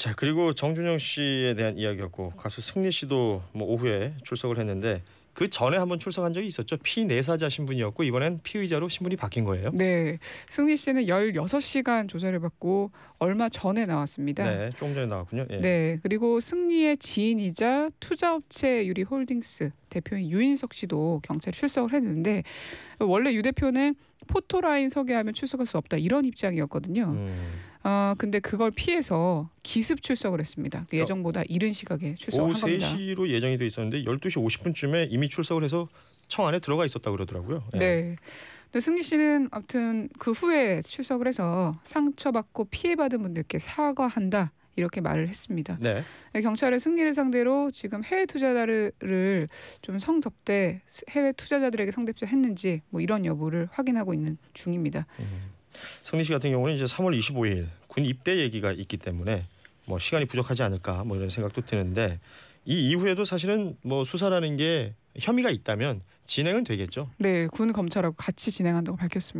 자 그리고 정준영 씨에 대한 이야기였고 가수 승리 씨도 뭐 오후에 출석을 했는데 그 전에 한번 출석한 적이 있었죠. 피내사자 신분이었고 이번엔 피의자로 신분이 바뀐 거예요. 네. 승리 씨는 열여섯 시간 조사를 받고 얼마 전에 나왔습니다. 네. 조금 전에 나왔군요. 예. 네. 그리고 승리의 지인이자 투자업체 유리 홀딩스 대표인 유인석 씨도 경찰에 출석을 했는데 원래 유 대표는 포토라인 서게 하면 출석할 수 없다 이런 입장이었거든요. 음. 어, 근데 그걸 피해서 기습 출석을 했습니다. 그 그러니까 예정보다 이른 시각에 출석한 겁니다. 오후 3시로 예정이 돼 있었는데 12시 50분쯤에 이미 출석을 해서 청 안에 들어가 있었다 그러더라고요. 네. 네. 근데 승리 씨는 아무튼 그 후에 출석을 해서 상처받고 피해받은 분들께 사과한다. 이렇게 말을 했습니다. 네. 네 경찰은 승리를 상대로 지금 해외 투자자를 좀 성접대 해외 투자자들에게 성접대했는지 뭐 이런 여부를 확인하고 있는 중입니다. 음. 성민 씨 같은 경우는 이제 3월 25일 군 입대 얘기가 있기 때문에 뭐 시간이 부족하지 않을까 뭐 이런 생각도 드는데 이 이후에도 사실은 뭐 수사라는 게 혐의가 있다면 진행은 되겠죠. 네, 군 검찰하고 같이 진행한다고 밝혔습니다.